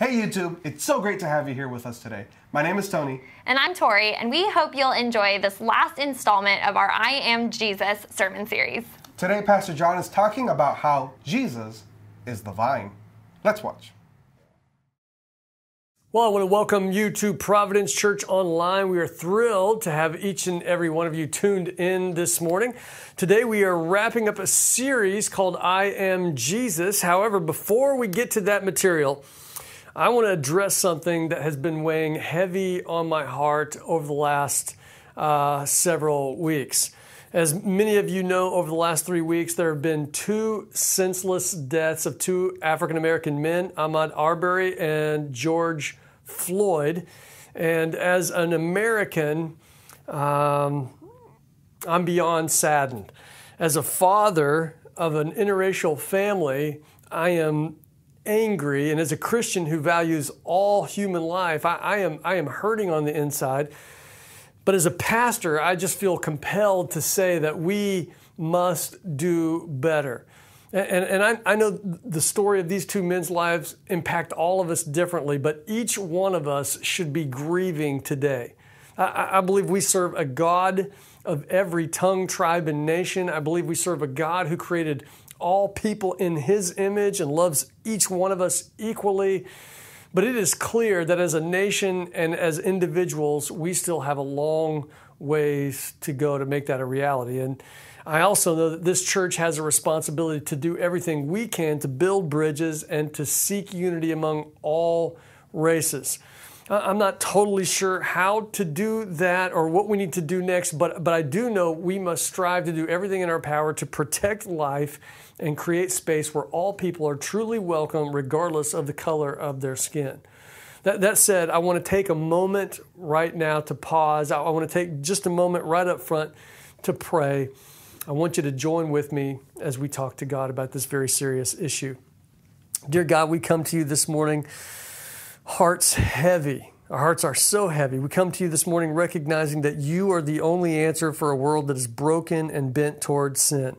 Hey YouTube, it's so great to have you here with us today. My name is Tony. And I'm Tori, and we hope you'll enjoy this last installment of our I Am Jesus sermon series. Today, Pastor John is talking about how Jesus is the vine. Let's watch. Well, I want to welcome you to Providence Church Online. We are thrilled to have each and every one of you tuned in this morning. Today, we are wrapping up a series called I Am Jesus. However, before we get to that material, I want to address something that has been weighing heavy on my heart over the last uh, several weeks. As many of you know, over the last three weeks, there have been two senseless deaths of two African American men, Ahmaud Arbery and George Floyd. And as an American, um, I'm beyond saddened. As a father of an interracial family, I am angry, and as a Christian who values all human life, I, I, am, I am hurting on the inside. But as a pastor, I just feel compelled to say that we must do better. And, and I, I know the story of these two men's lives impact all of us differently, but each one of us should be grieving today. I, I believe we serve a God of every tongue, tribe, and nation. I believe we serve a God who created all people in his image and loves each one of us equally. But it is clear that as a nation and as individuals, we still have a long ways to go to make that a reality. And I also know that this church has a responsibility to do everything we can to build bridges and to seek unity among all races. I'm not totally sure how to do that or what we need to do next, but, but I do know we must strive to do everything in our power to protect life and create space where all people are truly welcome, regardless of the color of their skin. That, that said, I want to take a moment right now to pause. I, I want to take just a moment right up front to pray. I want you to join with me as we talk to God about this very serious issue. Dear God, we come to you this morning hearts heavy. Our hearts are so heavy. We come to you this morning recognizing that you are the only answer for a world that is broken and bent towards sin.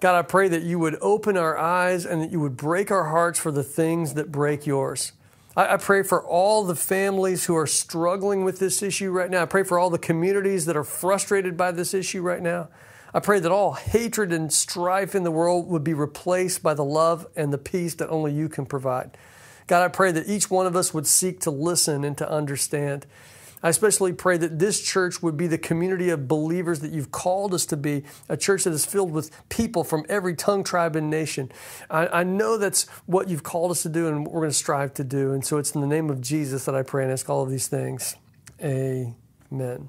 God, I pray that you would open our eyes and that you would break our hearts for the things that break yours. I, pray for all the families who are struggling with this issue right now. I pray for all the communities that are frustrated by this issue right now. I pray that all hatred and strife in the world would be replaced by the love and the peace that only you can provide. God, I pray that each one of us would seek to listen and to understand. I especially pray that this church would be the community of believers that you've called us to be, a church that is filled with people from every tongue, tribe, and nation. I, I, know that's what you've called us to do and what we're going to strive to do. And so it's in the name of Jesus that I pray and ask all of these things. Amen.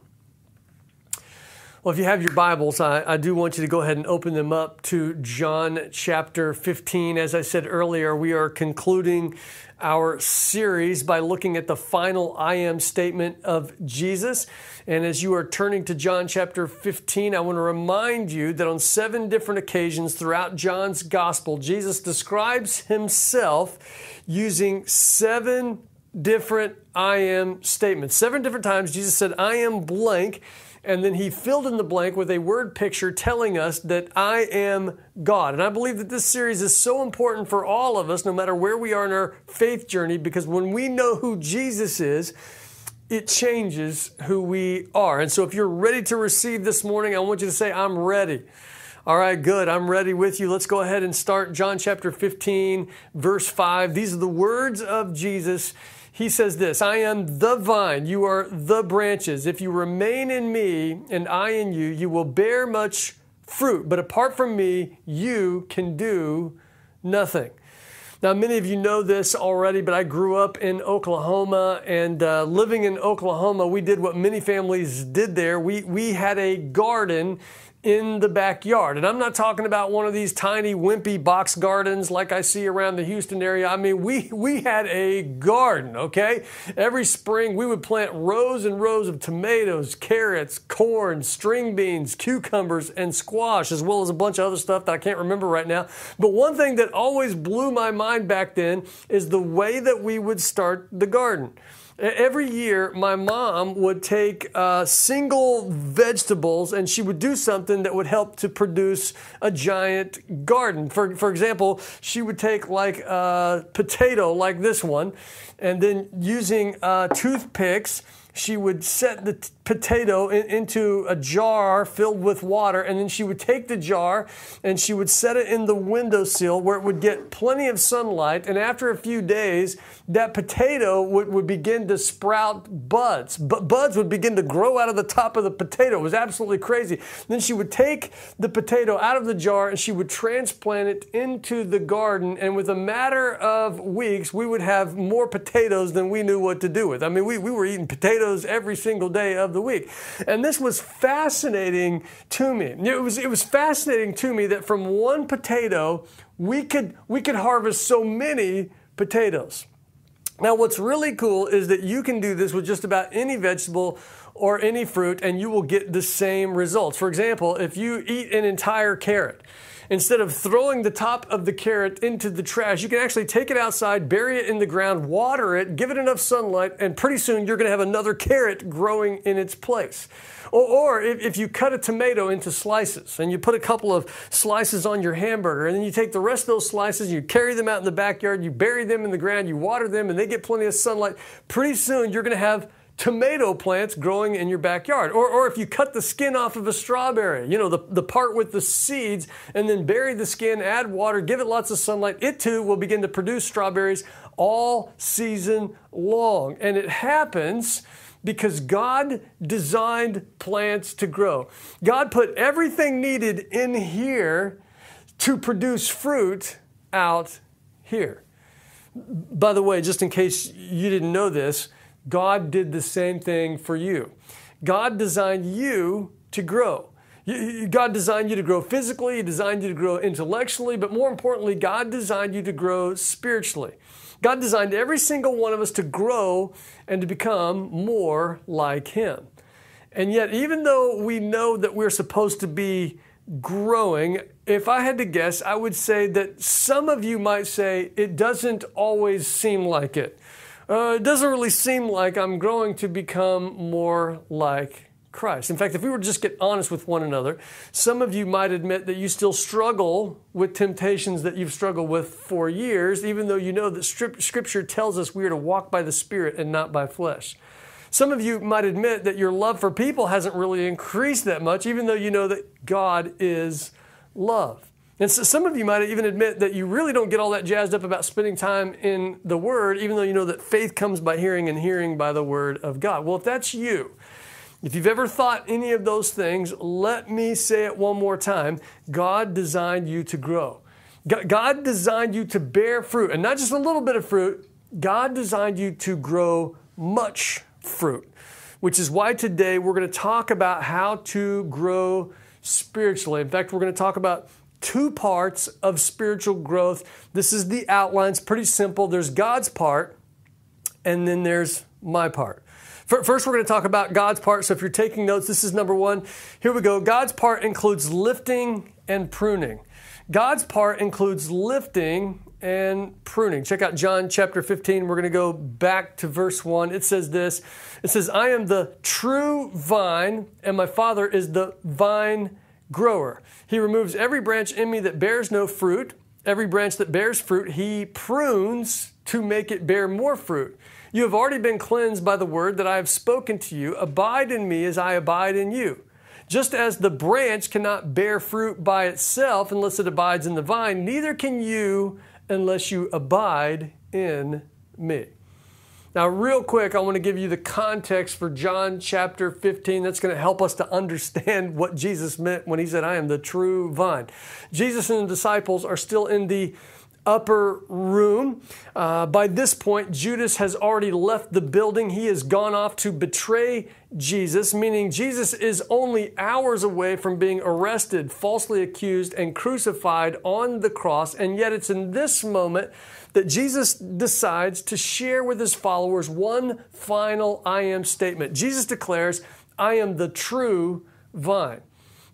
Well, if you have your Bibles, I, I, do want you to go ahead and open them up to John chapter 15. As I said earlier, we are concluding our series by looking at the final I am statement of Jesus. And as you are turning to John chapter 15, I want to remind you that on seven different occasions throughout John's gospel, Jesus describes himself using seven different I am statements. Seven different times, Jesus said, I am blank. And then he filled in the blank with a word picture telling us that I am God. And I believe that this series is so important for all of us, no matter where we are in our faith journey, because when we know who Jesus is, it changes who we are. And so if you're ready to receive this morning, I want you to say, I'm ready. All right, good. I'm ready with you. Let's go ahead and start John chapter 15, verse 5. These are the words of Jesus he says this I am the vine, you are the branches. If you remain in me and I in you, you will bear much fruit. But apart from me, you can do nothing. Now, many of you know this already, but I grew up in Oklahoma, and uh, living in Oklahoma, we did what many families did there. We, we had a garden in the backyard. And I'm not talking about one of these tiny wimpy box gardens like I see around the Houston area. I mean, we we had a garden, okay? Every spring we would plant rows and rows of tomatoes, carrots, corn, string beans, cucumbers, and squash, as well as a bunch of other stuff that I can't remember right now. But one thing that always blew my mind back then is the way that we would start the garden. Every year, my mom would take uh, single vegetables and she would do something that would help to produce a giant garden. For, for example, she would take like a uh, potato, like this one, and then using uh, toothpicks she would set the t- potato in, into a jar filled with water, and then she would take the jar and she would set it in the windowsill where it would get plenty of sunlight. And after a few days, that potato would, would begin to sprout buds. But buds would begin to grow out of the top of the potato. It was absolutely crazy. Then she would take the potato out of the jar and she would transplant it into the garden. And with a matter of weeks, we would have more potatoes than we knew what to do with. I mean, we, we were eating potatoes potatoes every single day of the week. And this was fascinating to me. It was, it was fascinating to me that from one potato, we could, we could harvest so many potatoes. Now, what's really cool is that you can do this with just about any vegetable or any fruit, and you will get the same results. For example, if you eat an entire carrot, instead of throwing the top of the carrot into the trash, you can actually take it outside, bury it in the ground, water it, give it enough sunlight, and pretty soon you're going to have another carrot growing in its place. Or, or if, if you cut a tomato into slices and you put a couple of slices on your hamburger, and then you take the rest of those slices, you carry them out in the backyard, you bury them in the ground, you water them, and they get plenty of sunlight, pretty soon you're going to have tomato plants growing in your backyard. Or, or if you cut the skin off of a strawberry, you know, the, the part with the seeds, and then bury the skin, add water, give it lots of sunlight, it too will begin to produce strawberries all season long. And it happens because God designed plants to grow. God put everything needed in here to produce fruit out here. By the way, just in case you didn't know this, God did the same thing for you. God designed you to grow. God designed you to grow physically, He designed you to grow intellectually, but more importantly, God designed you to grow spiritually. God designed every single one of us to grow and to become more like Him. And yet, even though we know that we're supposed to be growing, if I had to guess, I would say that some of you might say it doesn't always seem like it uh, it doesn't really seem like I'm growing to become more like Christ. In fact, if we were to just get honest with one another, some of you might admit that you still struggle with temptations that you've struggled with for years, even though you know that Scripture tells us we are to walk by the Spirit and not by flesh. Some of you might admit that your love for people hasn't really increased that much, even though you know that God is love. And so some of you might even admit that you really don't get all that jazzed up about spending time in the Word, even though you know that faith comes by hearing and hearing by the Word of God. Well, if that's you, if you've ever thought any of those things, let me say it one more time God designed you to grow. God designed you to bear fruit, and not just a little bit of fruit. God designed you to grow much fruit, which is why today we're going to talk about how to grow spiritually. In fact, we're going to talk about two parts of spiritual growth. This is the outline, it's pretty simple. There's God's part, and then there's my part. First, we're going to talk about God's part. So, if you're taking notes, this is number one. Here we go. God's part includes lifting and pruning. God's part includes lifting and pruning. Check out John chapter 15. We're going to go back to verse 1. It says this It says, I am the true vine, and my Father is the vine grower. He removes every branch in me that bears no fruit. Every branch that bears fruit, he prunes to make it bear more fruit. You have already been cleansed by the word that I have spoken to you. Abide in me as I abide in you. Just as the branch cannot bear fruit by itself unless it abides in the vine, neither can you unless you abide in me. Now, real quick, I want to give you the context for John chapter 15. That's going to help us to understand what Jesus meant when he said, I am the true vine. Jesus and the disciples are still in the upper room. Uh, by this point, Judas has already left the building. He has gone off to betray Jesus, meaning Jesus is only hours away from being arrested, falsely accused, and crucified on the cross. And yet, it's in this moment that Jesus decides to share with his followers one final I am statement. Jesus declares, I am the true vine.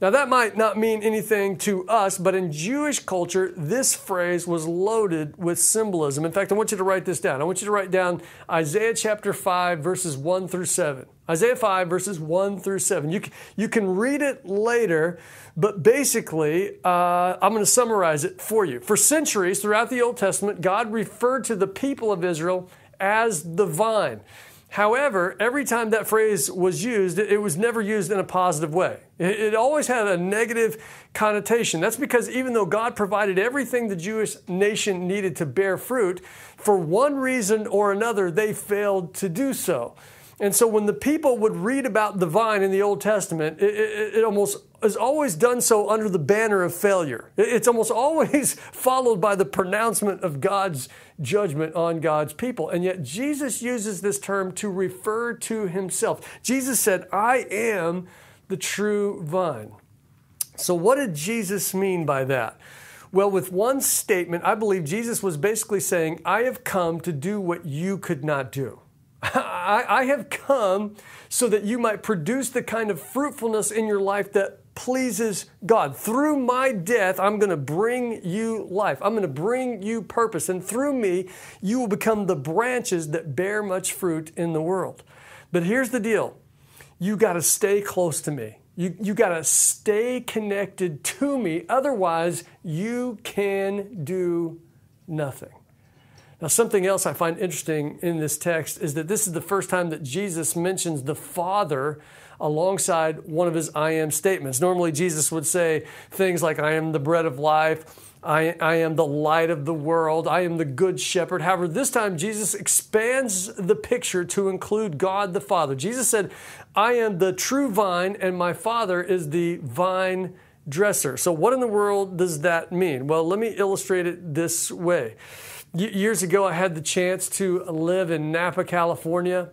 Now, that might not mean anything to us, but in Jewish culture, this phrase was loaded with symbolism. In fact, I want you to write this down. I want you to write down Isaiah chapter 5, verses 1 through 7. Isaiah 5, verses 1 through 7. You, you can read it later, but basically, uh, I'm going to summarize it for you. For centuries throughout the Old Testament, God referred to the people of Israel as the vine. However, every time that phrase was used, it was never used in a positive way. It always had a negative connotation. That's because even though God provided everything the Jewish nation needed to bear fruit, for one reason or another, they failed to do so. And so when the people would read about the vine in the Old Testament, it, it, it almost is always done so under the banner of failure. it's almost always followed by the pronouncement of God's judgment on God's people. And yet Jesus uses this term to refer to himself. Jesus said, I am the true vine. So, what did Jesus mean by that? Well, with one statement, I believe Jesus was basically saying, I have come to do what you could not do. I, I, have come so that you might produce the kind of fruitfulness in your life that pleases God. Through my death, I'm going to bring you life. I'm going to bring you purpose. And through me, you will become the branches that bear much fruit in the world. But here's the deal you got to stay close to me. You, you got to stay connected to me. Otherwise, you can do nothing. Now, something else I find interesting in this text is that this is the first time that Jesus mentions the Father alongside one of his I am statements. Normally, Jesus would say things like, I am the bread of life. I, I, am the light of the world. I am the good shepherd. However, this time Jesus expands the picture to include God the Father. Jesus said, I am the true vine, and my Father is the vine dresser. So, what in the world does that mean? Well, let me illustrate it this way. years ago, I had the chance to live in Napa, California.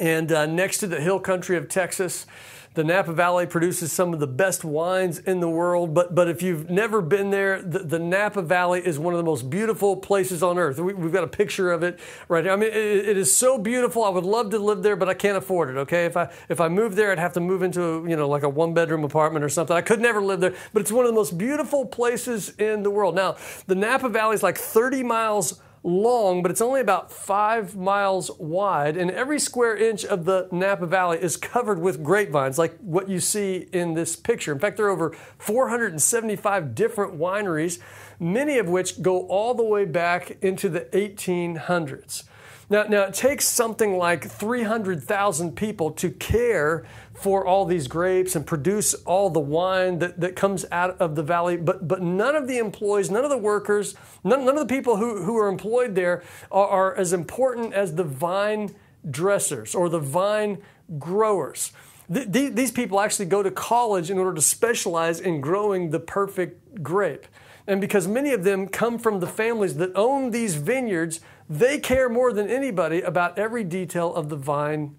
And uh, next to the hill country of Texas, the Napa Valley produces some of the best wines in the world, but, but if you've never been there, the, the Napa Valley is one of the most beautiful places on earth. We, have got a picture of it right here. I mean, it, it is so beautiful. I would love to live there, but I can't afford it, okay? If I, if I moved there, I'd have to move into, you know, like a one bedroom apartment or something. I could never live there, but it's one of the most beautiful places in the world. Now, the Napa Valley is like 30 miles long, but it's only about five miles wide. And every square inch of the Napa Valley is covered with grapevines, like what you see in this picture. In fact, there are over 475 different wineries, many of which go all the way back into the 1800s. Now, now it takes something like 300,000 people to care for all these grapes and produce all the wine that, that comes out of the valley. But, but none of the employees, none of the workers, none, none of the people who, who are employed there are, are as important as the vine dressers or the vine growers. these people actually go to college in order to specialize in growing the perfect grape. And because many of them come from the families that own these vineyards, they care more than anybody about every detail of the vine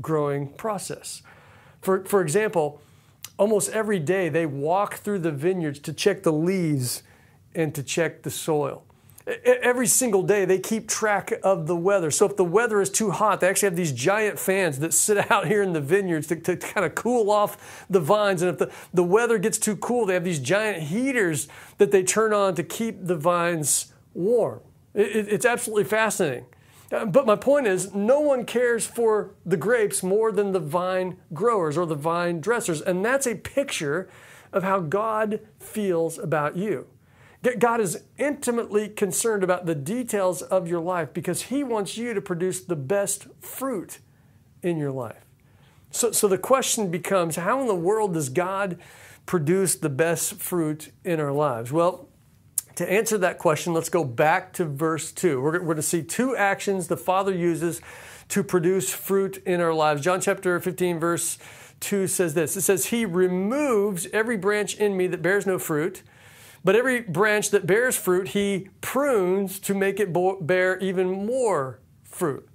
growing process. For, for example, almost every day they walk through the vineyards to check the leaves and to check the soil. Every single day they keep track of the weather. So if the weather is too hot, they actually have these giant fans that sit out here in the vineyards to, to kind of cool off the vines. And if the, the weather gets too cool, they have these giant heaters that they turn on to keep the vines warm. It, it's absolutely fascinating. Uh, but my point is, no one cares for the grapes more than the vine growers or the vine dressers. And that's a picture of how God feels about you. God is intimately concerned about the details of your life because He wants you to produce the best fruit in your life. So, so the question becomes how in the world does God produce the best fruit in our lives? Well, to answer that question, let's go back to verse 2. We're, we're going to see two actions the Father uses to produce fruit in our lives. John chapter 15, verse 2 says this It says, He removes every branch in me that bears no fruit, but every branch that bears fruit, He prunes to make it bear even more fruit.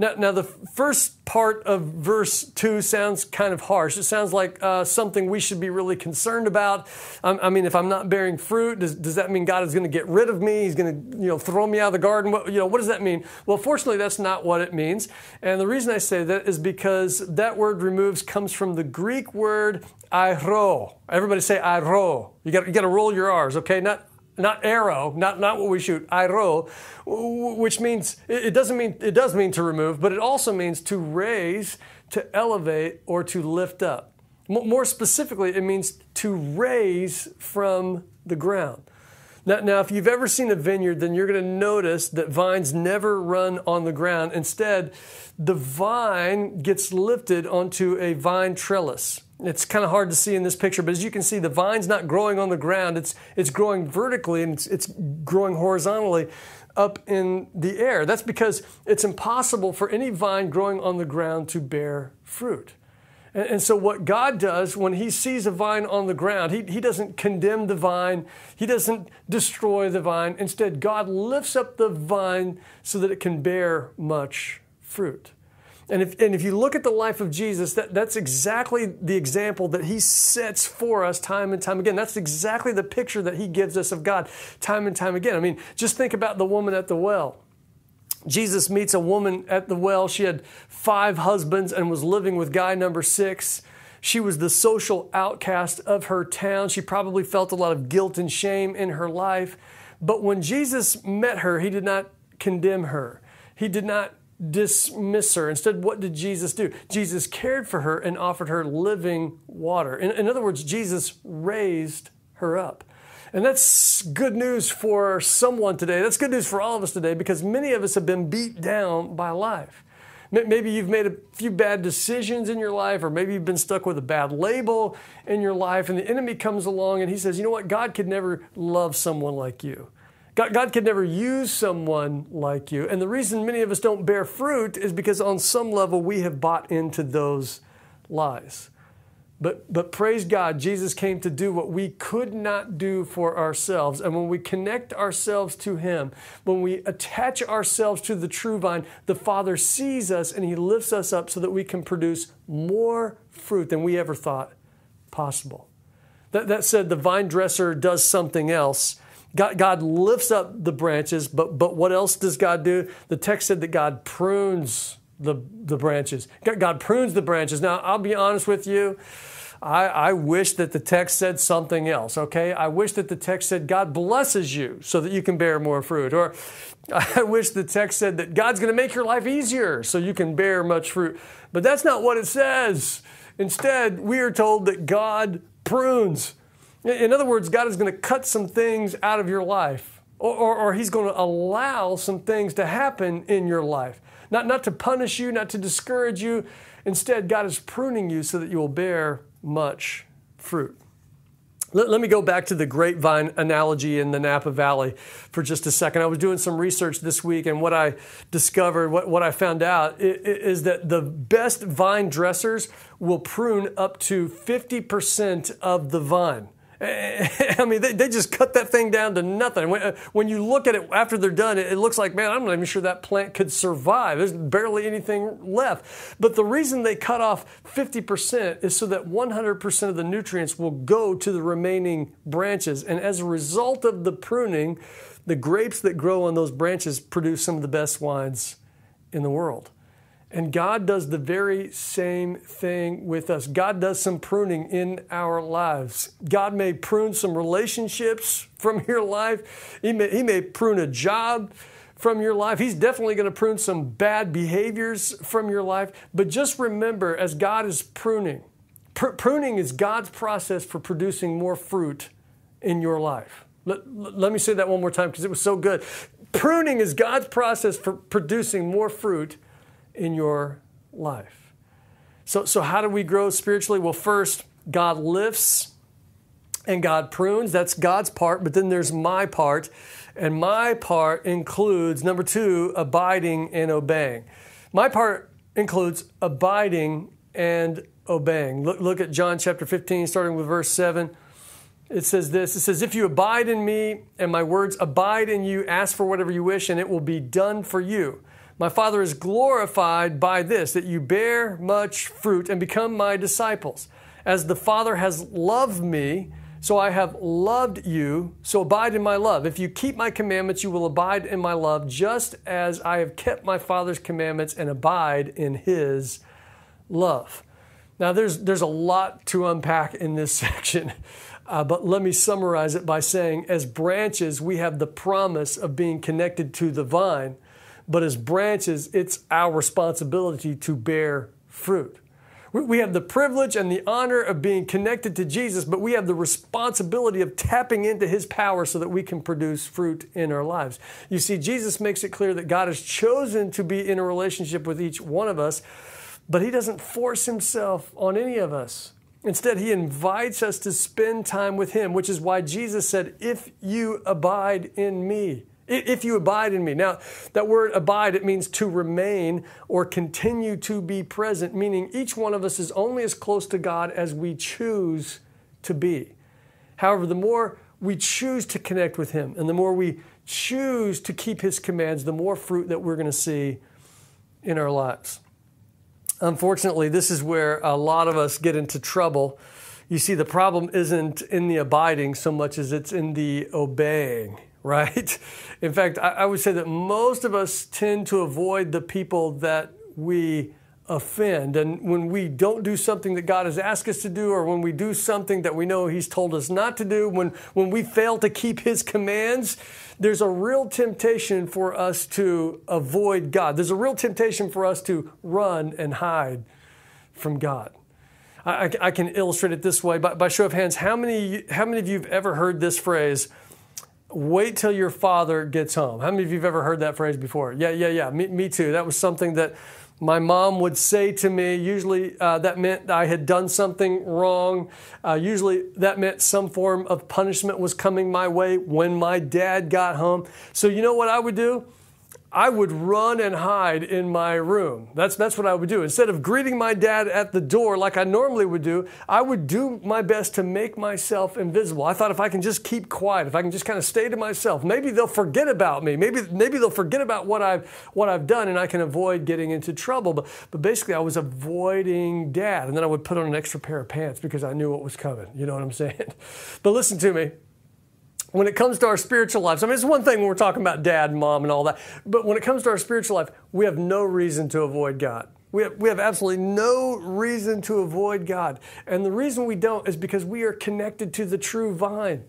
Now, now the first part of verse 2 sounds kind of harsh. It sounds like uh, something we should be really concerned about. Um, I mean, if I'm not bearing fruit, does, does that mean God is going to get rid of me? He's going to, you know, throw me out of the garden? What, you know, what does that mean? Well, fortunately, that's not what it means. And the reason I say that is because that word removes comes from the Greek word airo. Everybody say airo. You got, you got to roll your R's, okay? Not not arrow, not, not what we shoot, airo, which means, it doesn't mean, it does mean to remove, but it also means to raise, to elevate, or to lift up. More specifically, it means to raise from the ground. Now, now, if you've ever seen a vineyard, then you're going to notice that vines never run on the ground. Instead, the vine gets lifted onto a vine trellis. It's kind of hard to see in this picture, but as you can see, the vine's not growing on the ground. It's, it's growing vertically and it's, it's growing horizontally up in the air. That's because it's impossible for any vine growing on the ground to bear fruit. And, and, so, what God does when He sees a vine on the ground, he, he doesn't condemn the vine, He doesn't destroy the vine. Instead, God lifts up the vine so that it can bear much fruit. And if, and if you look at the life of Jesus, that, that's exactly the example that he sets for us time and time again. That's exactly the picture that he gives us of God time and time again. I mean, just think about the woman at the well. Jesus meets a woman at the well. She had five husbands and was living with guy number six. She was the social outcast of her town. She probably felt a lot of guilt and shame in her life. But when Jesus met her, he did not condemn her. He did not dismiss her. Instead, what did Jesus do? Jesus cared for her and offered her living water. In, in other words, Jesus raised her up. And that's good news for someone today. That's good news for all of us today because many of us have been beat down by life. Maybe you've made a few bad decisions in your life, or maybe you've been stuck with a bad label in your life, and the enemy comes along and he says, You know what? God could never love someone like you. God, God could never use someone like you. And the reason many of us don't bear fruit is because on some level we have bought into those lies. But, but praise God, Jesus came to do what we could not do for ourselves. And when we connect ourselves to Him, when we attach ourselves to the true vine, the Father sees us and He lifts us up so that we can produce more fruit than we ever thought possible. That, that said, the vine dresser does something else God, God lifts up the branches, but, but what else does God do? The text said that God prunes the, the branches. God prunes the branches. Now, I'll be honest with you. I, I, wish that the text said something else, okay? I wish that the text said, God blesses you so that you can bear more fruit. Or I wish the text said that God's gonna make your life easier so you can bear much fruit. But that's not what it says. Instead, we are told that God prunes. In other words, God is going to cut some things out of your life, or, or, or, He's going to allow some things to happen in your life. Not, not to punish you, not to discourage you. Instead, God is pruning you so that you will bear much fruit. Let, let, me go back to the grapevine analogy in the Napa Valley for just a second. I was doing some research this week, and what I discovered, what, what I found out, is, is that the best vine dressers will prune up to 50% of the vine. I mean, they, they just cut that thing down to nothing. When, uh, when you look at it after they're done, it, it looks like, man, I'm not even sure that plant could survive. There's barely anything left. But the reason they cut off 50% is so that 100% of the nutrients will go to the remaining branches. And as a result of the pruning, the grapes that grow on those branches produce some of the best wines in the world. And God does the very same thing with us. God does some pruning in our lives. God may prune some relationships from your life, He may, he may prune a job from your life. He's definitely going to prune some bad behaviors from your life. But just remember, as God is pruning, pr- pruning is God's process for producing more fruit in your life. Let, let me say that one more time because it was so good. Pruning is God's process for producing more fruit in your life. So, so how do we grow spiritually? Well, first, God lifts and God prunes. That's God's part, but then there's my part. And my part includes, number two, abiding and obeying. My part includes abiding and obeying. Look, look at John chapter 15, starting with verse 7. It says this It says, If you abide in me and my words abide in you, ask for whatever you wish, and it will be done for you. My Father is glorified by this, that you bear much fruit and become my disciples. As the Father has loved me, so I have loved you, so abide in my love. If you keep my commandments, you will abide in my love, just as I have kept my Father's commandments and abide in his love. Now, there's, there's a lot to unpack in this section, uh, but let me summarize it by saying, as branches, we have the promise of being connected to the vine but as branches, it's our responsibility to bear fruit. We have the privilege and the honor of being connected to Jesus, but we have the responsibility of tapping into his power so that we can produce fruit in our lives. You see, Jesus makes it clear that God has chosen to be in a relationship with each one of us, but he doesn't force himself on any of us. Instead, he invites us to spend time with him, which is why Jesus said, If you abide in me. If you abide in me. Now, that word abide, it means to remain or continue to be present, meaning each one of us is only as close to God as we choose to be. However, the more we choose to connect with Him and the more we choose to keep His commands, the more fruit that we're going to see in our lives. Unfortunately, this is where a lot of us get into trouble. You see, the problem isn't in the abiding so much as it's in the obeying right? In fact, I, I would say that most of us tend to avoid the people that we offend. And when we don't do something that God has asked us to do, or when we do something that we know He's told us not to do, when, when we fail to keep His commands, there's a real temptation for us to avoid God. There's a real temptation for us to run and hide from God. I, I, can illustrate it this way by, by show of hands. How many, how many of you have ever heard this phrase? wait till your father gets home. How many of you have ever heard that phrase before? Yeah, yeah, yeah. Me, me too. That was something that my mom would say to me. Usually uh, that meant I had done something wrong. Uh, usually that meant some form of punishment was coming my way when my dad got home. So, you know what I would do? I would run and hide in my room. That's, that's what I would do. Instead of greeting my dad at the door like I normally would do, I would do my best to make myself invisible. I thought if I can just keep quiet, if I can just kind of stay to myself, maybe they'll forget about me. Maybe, maybe they'll forget about what I've, what I've done and I can avoid getting into trouble. But, but basically, I was avoiding dad. And then I would put on an extra pair of pants because I knew what was coming. You know what I'm saying? But listen to me when it comes to our spiritual lives, I mean, it's one thing when we're talking about dad, mom, and all that, but when it comes to our spiritual life, we have no reason to avoid God. We have, we have absolutely no reason to avoid God. And the reason we don't is because we are connected to the true vine.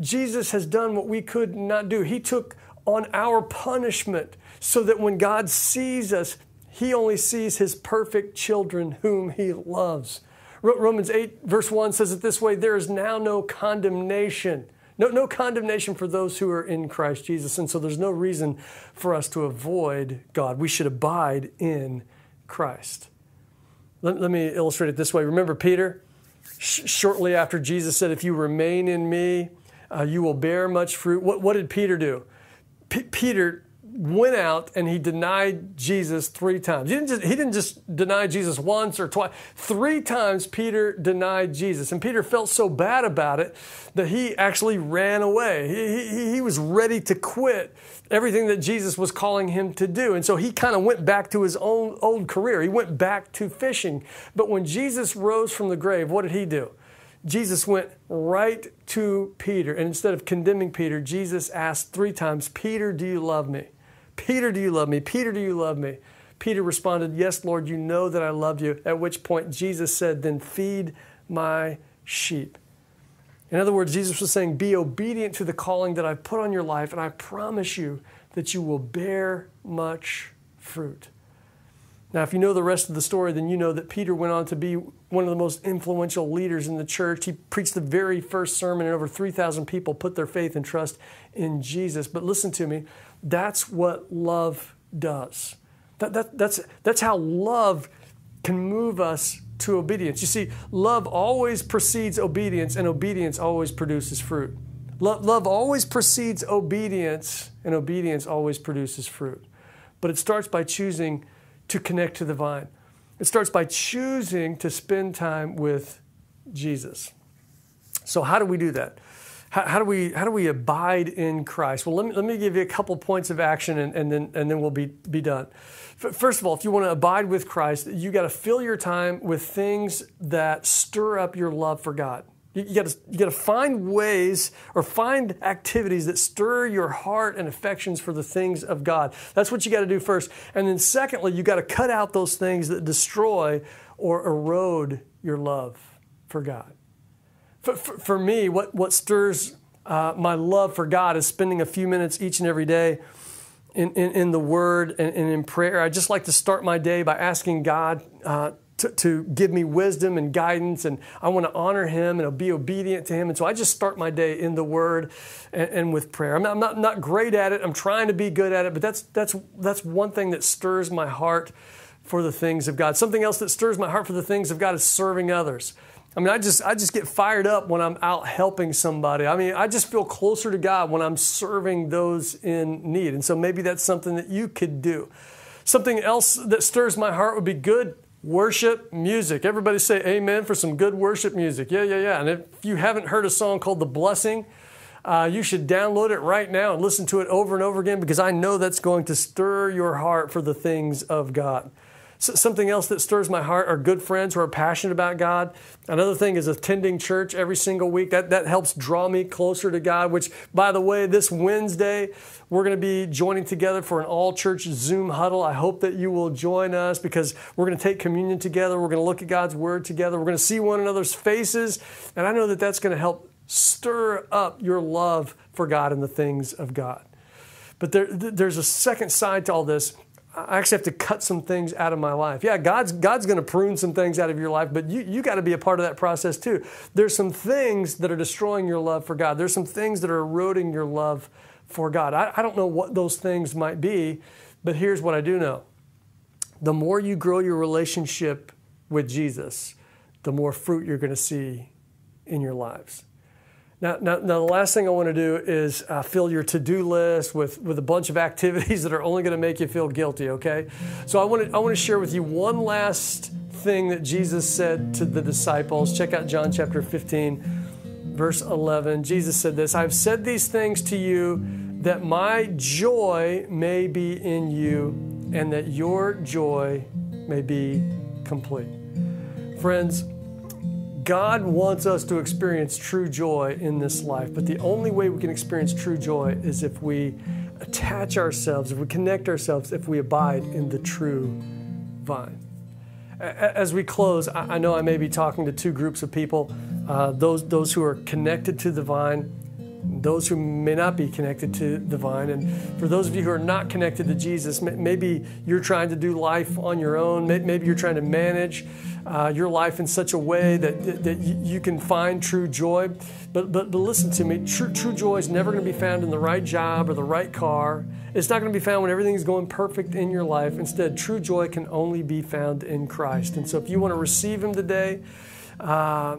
Jesus has done what we could not do. He took on our punishment so that when God sees us, he only sees his perfect children whom he loves. Romans 8, verse 1 says it this way there is now no condemnation no, no condemnation for those who are in Christ Jesus. And so there's no reason for us to avoid God. We should abide in Christ. Let, let me illustrate it this way. Remember Peter? Sh shortly after Jesus said, If you remain in me, uh, you will bear much fruit. What, what did Peter do? P Peter went out and he denied Jesus three times. He didn't, just, he didn't just deny Jesus once or twice. Three times Peter denied Jesus. And Peter felt so bad about it that he actually ran away. He, he, he was ready to quit everything that Jesus was calling him to do. And so he kind of went back to his own old career. He went back to fishing. But when Jesus rose from the grave, what did he do? Jesus went right to Peter. And instead of condemning Peter, Jesus asked three times, Peter, do you love me? Peter, do you love me? Peter, do you love me? Peter responded, Yes, Lord, you know that I love you. At which point Jesus said, Then feed my sheep. In other words, Jesus was saying, Be obedient to the calling that I've put on your life, and I promise you that you will bear much fruit. Now, if you know the rest of the story, then you know that Peter went on to be one of the most influential leaders in the church. He preached the very first sermon, and over 3,000 people put their faith and trust in Jesus. But listen to me that's what love does. That, that, that's, that's how love can move us to obedience. You see, love always precedes obedience, and obedience always produces fruit. love always precedes obedience, and obedience always produces fruit. But it starts by choosing to connect to the vine. It starts by choosing to spend time with Jesus. So, how do we do that? how, how, do we how do we abide in Christ? Well, let me, let me give you a couple points of action, and, and then and then we'll be be done. First of all, if you want to abide with Christ, you got to fill your time with things that stir up your love for God. You, you got to you got to find ways or find activities that stir your heart and affections for the things of God. That's what you got to do first, and then secondly, you got to cut out those things that destroy or erode your love for God. For, for, for me, what, what stirs uh, my love for God is spending a few minutes each and every day in, in, in the Word and, and, in prayer. I just like to start my day by asking God uh, to, to, give me wisdom and guidance, and I want to honor Him and be obedient to Him. And so I just start my day in the Word and, and with prayer. I'm not, I'm not, not great at it. I'm trying to be good at it, but that's that's that's one thing that stirs my heart for the things of God. Something else that stirs my heart for the things of God is serving others. I mean, I just I just get fired up when I'm out helping somebody. I mean, I just feel closer to God when I'm serving those in need. And so maybe that's something that you could do. Something else that stirs my heart would be good worship music. Everybody say amen for some good worship music. Yeah, yeah, yeah. And if you haven't heard a song called The Blessing, uh, you should download it right now and listen to it over and over again because I know that's going to stir your heart for the things of God something else that stirs my heart are good friends who are passionate about God. Another thing is attending church every single week. That, that helps draw me closer to God, which, by the way, this Wednesday, we're going to be joining together for an all church Zoom huddle. I hope that you will join us because we're going to take communion together. We're going to look at God's Word together. We're going to see one another's faces. And I know that that's going to help stir up your love for God and the things of God. But there, there's a second side to all this I actually have to cut some things out of my life. Yeah, God's God's going to prune some things out of your life, but you you got to be a part of that process too. There's some things that are destroying your love for God. There's some things that are eroding your love for God. I, I don't know what those things might be, but here's what I do know: the more you grow your relationship with Jesus, the more fruit you're going to see in your lives. Now, now, now, the last thing I want to do is uh, fill your to-do list with, with a bunch of activities that are only going to make you feel guilty, okay? So I want to, I want to share with you one last thing that Jesus said to the disciples. Check out John chapter 15, verse 11. Jesus said this, I've said these things to you that my joy may be in you and that your joy may be complete. Friends, God wants us to experience true joy in this life, but the only way we can experience true joy is if we attach ourselves, if we connect ourselves, if we abide in the true vine. As we close, I know I may be talking to two groups of people uh, those, those who are connected to the vine, those who may not be connected to the vine. And for those of you who are not connected to Jesus, maybe you're trying to do life on your own, maybe you're trying to manage uh, your life in such a way that, that, that, you can find true joy. But, but, but listen to me true, true joy is never going to be found in the right job or the right car. It's not going to be found when everything's going perfect in your life. Instead, true joy can only be found in Christ. And so if you want to receive Him today, uh,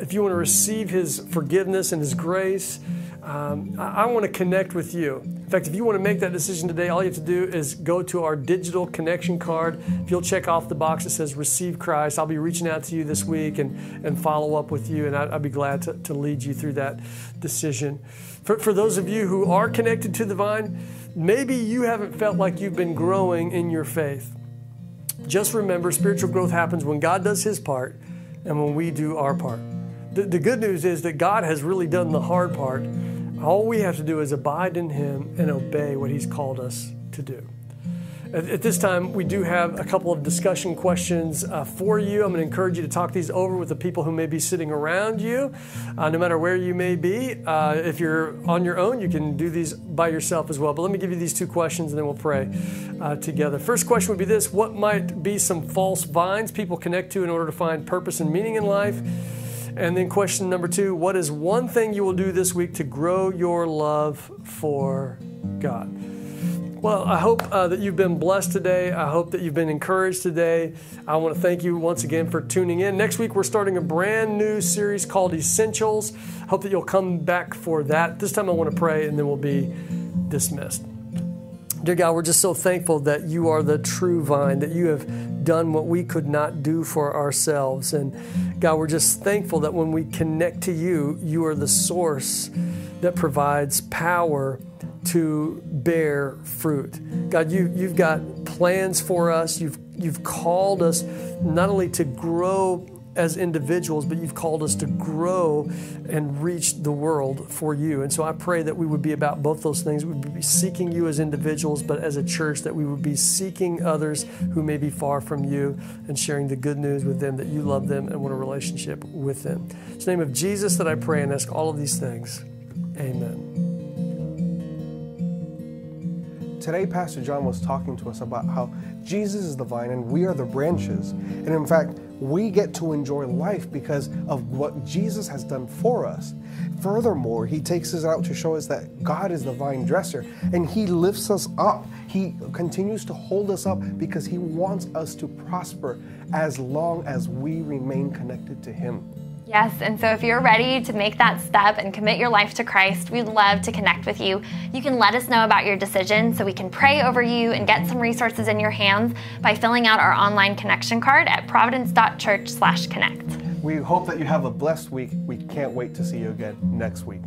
if you want to receive His forgiveness and His grace, um, I, I want to connect with you. In fact, if you want to make that decision today, all you have to do is go to our digital connection card. If you'll check off the box that says Receive Christ, I'll be reaching out to you this week and, and follow up with you, and I, will be glad to, to lead you through that decision. For, for those of you who are connected to the vine, maybe you haven't felt like you've been growing in your faith. Just remember, spiritual growth happens when God does his part and when we do our part. The, the good news is that God has really done the hard part all we have to do is abide in Him and obey what He's called us to do. At, this time, we do have a couple of discussion questions uh, for you. I'm going to encourage you to talk these over with the people who may be sitting around you, uh, no matter where you may be. Uh, if you're on your own, you can do these by yourself as well. But let me give you these two questions and then we'll pray uh, together. First question would be this What might be some false vines people connect to in order to find purpose and meaning in life? And then, question number two What is one thing you will do this week to grow your love for God? Well, I hope uh, that you've been blessed today. I hope that you've been encouraged today. I want to thank you once again for tuning in. Next week, we're starting a brand new series called Essentials. Hope that you'll come back for that. This time, I want to pray and then we'll be dismissed. Dear God, we're just so thankful that you are the true vine, that you have done what we could not do for ourselves. And God, we're just thankful that when we connect to you, you are the source that provides power to bear fruit. God, you, you've got plans for us. You've, you've called us not only to grow as individuals, but you've called us to grow and reach the world for you. And so I pray that we would be about both those things. We would be seeking you as individuals, but as a church, that we would be seeking others who may be far from you and sharing the good news with them that you love them and want a relationship with them. It's the name of Jesus that I pray and ask all of these things. Amen. Today, Pastor John was talking to us about how Jesus is the vine and we are the branches. And in fact, we get to enjoy life because of what Jesus has done for us. Furthermore, he takes us out to show us that God is the vine dresser and he lifts us up. He continues to hold us up because he wants us to prosper as long as we remain connected to him. Yes, and so if you're ready to make that step and commit your life to Christ, we'd love to connect with you. You can let us know about your decision so we can pray over you and get some resources in your hands by filling out our online connection card at providence.church/connect. We hope that you have a blessed week. We can't wait to see you again next week.